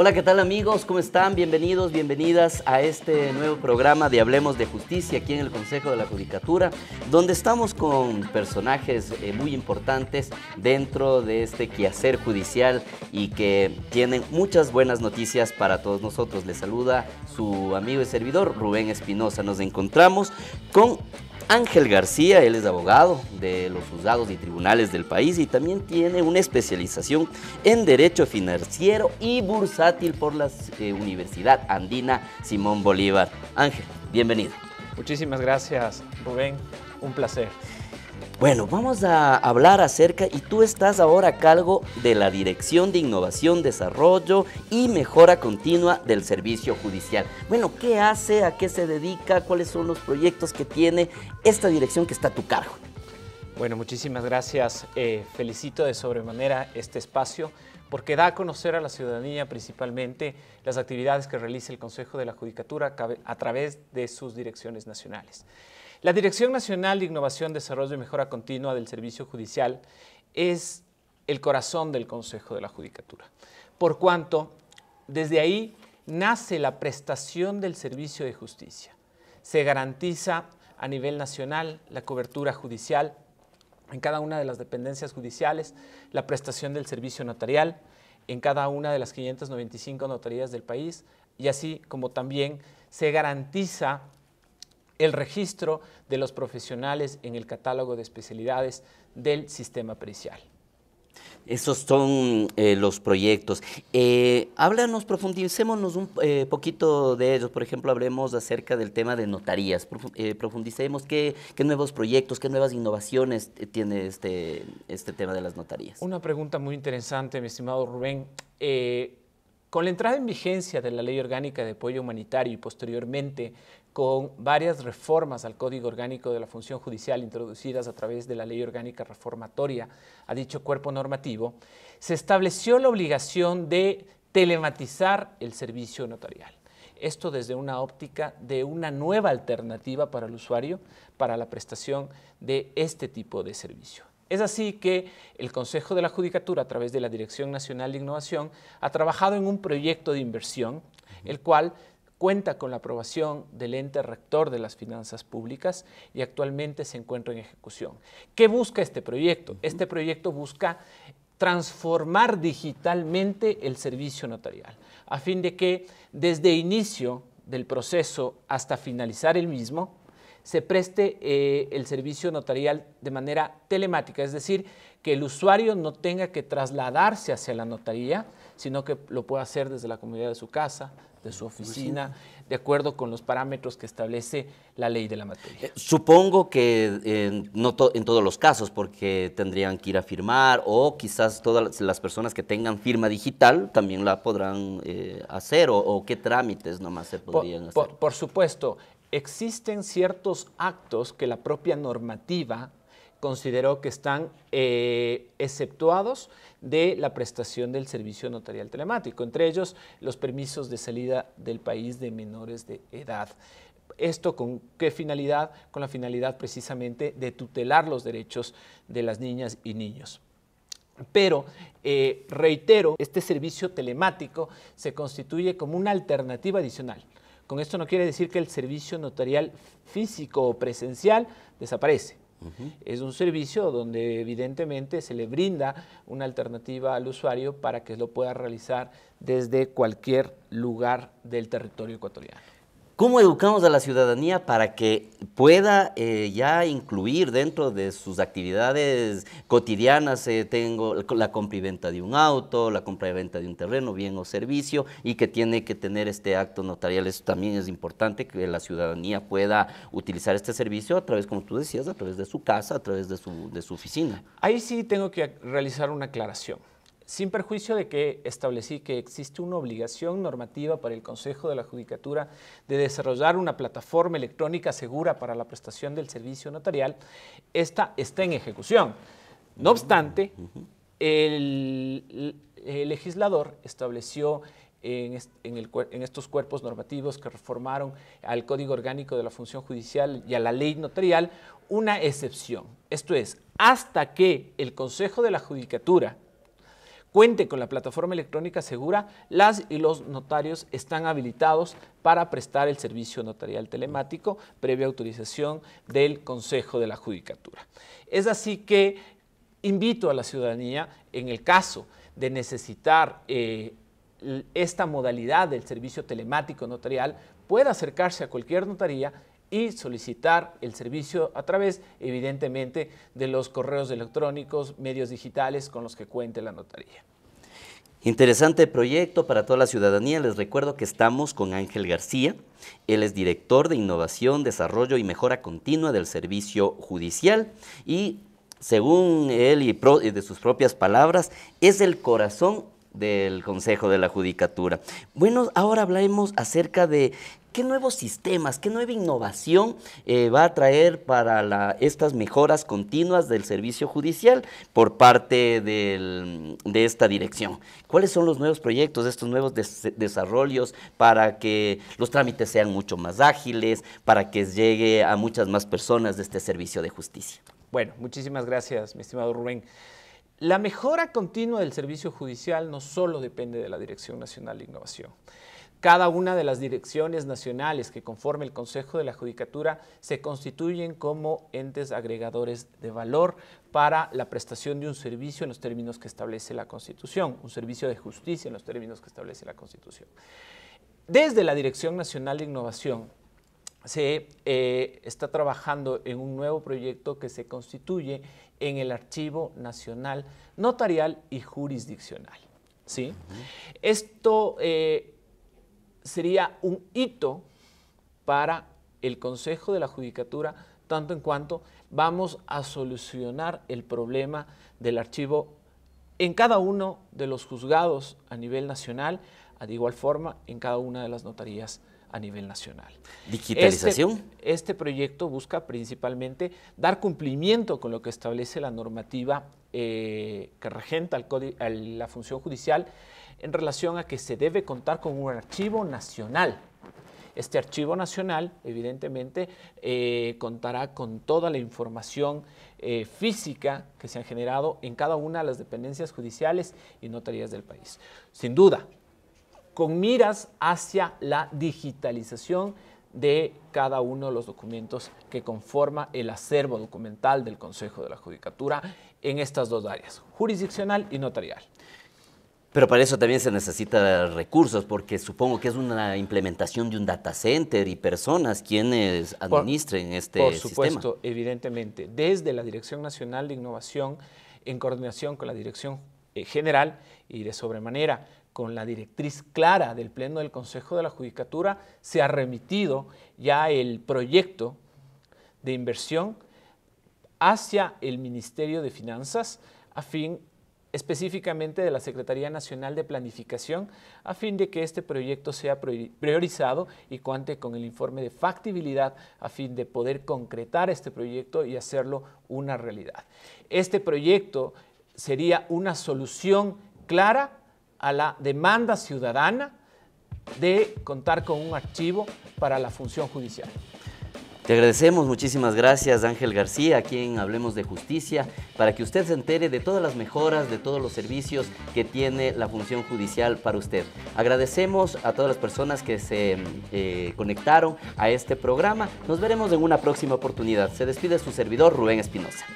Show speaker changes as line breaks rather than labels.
Hola, ¿qué tal amigos? ¿Cómo están? Bienvenidos, bienvenidas a este nuevo programa de Hablemos de Justicia aquí en el Consejo de la Judicatura, donde estamos con personajes eh, muy importantes dentro de este quehacer judicial y que tienen muchas buenas noticias para todos nosotros. Les saluda su amigo y servidor Rubén Espinosa. Nos encontramos con Ángel García, él es abogado de los juzgados y tribunales del país y también tiene una especialización en Derecho Financiero y Bursátil por la eh, Universidad Andina Simón Bolívar. Ángel, bienvenido.
Muchísimas gracias, Rubén. Un placer.
Bueno, vamos a hablar acerca, y tú estás ahora a cargo de la Dirección de Innovación, Desarrollo y Mejora Continua del Servicio Judicial. Bueno, ¿qué hace? ¿A qué se dedica? ¿Cuáles son los proyectos que tiene esta dirección que está a tu cargo?
Bueno, muchísimas gracias. Eh, felicito de sobremanera este espacio porque da a conocer a la ciudadanía principalmente las actividades que realiza el Consejo de la Judicatura a través de sus direcciones nacionales. La Dirección Nacional de Innovación, Desarrollo y Mejora Continua del Servicio Judicial es el corazón del Consejo de la Judicatura, por cuanto desde ahí nace la prestación del servicio de justicia. Se garantiza a nivel nacional la cobertura judicial en cada una de las dependencias judiciales, la prestación del servicio notarial en cada una de las 595 notarías del país y así como también se garantiza el registro de los profesionales en el catálogo de especialidades del sistema pericial.
Esos son eh, los proyectos. Eh, háblanos, profundicémonos un eh, poquito de ellos. Por ejemplo, hablemos acerca del tema de notarías. profundicemos qué, nuevos proyectos, qué nuevas innovaciones tiene este, este tema de las notarías.
Una pregunta muy interesante, mi estimado Rubén. Con la entrada en vigencia de la Ley Orgánica de Apoyo Humanitario y posteriormente con varias reformas al Código Orgánico de la Función Judicial introducidas a través de la Ley Orgánica Reformatoria a dicho cuerpo normativo, se estableció la obligación de telematizar el servicio notarial. Esto desde una óptica de una nueva alternativa para el usuario para la prestación de este tipo de servicio. Es así que el Consejo de la Judicatura, a través de la Dirección Nacional de Innovación, ha trabajado en un proyecto de inversión, el cual cuenta con la aprobación del ente rector de las finanzas públicas y actualmente se encuentra en ejecución. ¿Qué busca este proyecto? Este proyecto busca transformar digitalmente el servicio notarial, a fin de que desde inicio del proceso hasta finalizar el mismo, se preste eh, el servicio notarial de manera telemática, es decir, que el usuario no tenga que trasladarse hacia la notaría, sino que lo pueda hacer desde la comunidad de su casa, de su pues oficina, de acuerdo con los parámetros que establece la ley de la materia. Eh,
supongo que eh, no en todos los casos, porque tendrían que ir a firmar o quizás todas las personas que tengan firma digital también la podrán eh, hacer o, qué trámites nomás se podrían hacer.
por supuesto, existen ciertos actos que la propia normativa consideró que están eh, exceptuados de la prestación del servicio notarial telemático, entre ellos los permisos de salida del país de menores de edad. ¿Esto con qué finalidad? Con la finalidad precisamente de tutelar los derechos de las niñas y niños. Pero, eh, reitero, este servicio telemático se constituye como una alternativa adicional. Con esto no quiere decir que el servicio notarial físico o presencial desaparece es un servicio donde evidentemente se le brinda una alternativa al usuario para que lo pueda realizar desde cualquier lugar del territorio ecuatoriano.
¿Cómo educamos a la ciudadanía para que pueda eh, ya incluir dentro de sus actividades cotidianas? Eh, tengo la compra y venta de un auto, la compra y venta de un terreno, bien o servicio, y que tiene que tener este acto notarial. Eso también es importante que la ciudadanía pueda utilizar este servicio a través, como tú decías, a través de su casa, a través de su oficina.
Ahí sí tengo que realizar una aclaración sin perjuicio de que establecí que existe una obligación normativa para el Consejo de la Judicatura de desarrollar una plataforma electrónica segura para la prestación del servicio notarial, esta está en ejecución. No obstante, el, legislador estableció en, en, estos cuerpos normativos que reformaron al Código Orgánico de la Función Judicial y a la Ley Notarial una excepción. Esto es, hasta que el Consejo de la Judicatura cuente con la plataforma electrónica segura, las y los notarios están habilitados para prestar el servicio notarial telemático previa autorización del Consejo de la Judicatura. Es así que invito a la ciudadanía, en el caso de necesitar eh, esta modalidad del servicio telemático notarial, pueda acercarse a cualquier notaría y solicitar el servicio a través, evidentemente, de los correos electrónicos, medios digitales con los que cuente la notaría.
Interesante proyecto para toda la ciudadanía. Les recuerdo que estamos con Ángel García. Él es director de Innovación, Desarrollo y Mejora Continua del Servicio Judicial y, según él y de sus propias palabras, es el corazón del Consejo de la Judicatura. Bueno, ahora hablaremos acerca de qué nuevos sistemas, qué nueva innovación eh, va a traer para estas mejoras continuas del servicio judicial por parte de esta dirección. ¿Cuáles son los nuevos proyectos, estos nuevos desarrollos para que los trámites sean mucho más ágiles, para que llegue a muchas más personas de este servicio de justicia?
Bueno, muchísimas gracias, mi estimado Rubén. La mejora continua del servicio judicial no solo depende de la Dirección Nacional de Innovación. Cada una de las direcciones nacionales que conforme el Consejo de la Judicatura se constituyen como entes agregadores de valor para la prestación de un servicio en los términos que establece la Constitución, un servicio de justicia en los términos que establece la Constitución. Desde la Dirección Nacional de Innovación se eh, está trabajando en un nuevo proyecto que se constituye en el Archivo Nacional Notarial y Jurisdiccional. ¿sí? Esto eh, sería un hito para el Consejo de la Judicatura, tanto en cuanto vamos a solucionar el problema del archivo en cada uno de los juzgados a nivel nacional, de igual forma en cada una de las notarías a nivel nacional. ¿Digitalización? Este, este proyecto busca principalmente dar cumplimiento con lo que establece la normativa eh, que regenta al la función judicial en relación a que se debe contar con un archivo nacional. Este archivo nacional, evidentemente, eh, contará con toda la información eh, física que se ha generado en cada una de las dependencias judiciales y notarías del país. Sin duda, con miras hacia la digitalización de cada uno de los documentos que conforma el acervo documental del Consejo de la Judicatura en estas dos áreas, jurisdiccional y notarial.
Pero para eso también se necesitan recursos, porque supongo que es una implementación de un data center y personas quienes administren este sistema. Por supuesto,
evidentemente. Desde la Dirección Nacional de Innovación, en coordinación con la Dirección eh, General y de sobremanera con la directriz clara del Pleno del Consejo de la Judicatura, se ha remitido ya el proyecto de inversión hacia el Ministerio de Finanzas a fin específicamente de la Secretaría Nacional de Planificación, a fin de que este proyecto sea priorizado y cuente con el informe de factibilidad a fin de poder concretar este proyecto y hacerlo una realidad. Este proyecto sería una solución clara a la demanda ciudadana de contar con un archivo para la función judicial.
Te agradecemos, muchísimas gracias Ángel García, a quien Hablemos de Justicia, para que usted se entere de todas las mejoras, de todos los servicios que tiene la función judicial para usted. Agradecemos a todas las personas que se eh, conectaron a este programa. Nos veremos en una próxima oportunidad. Se despide su servidor Rubén Espinosa.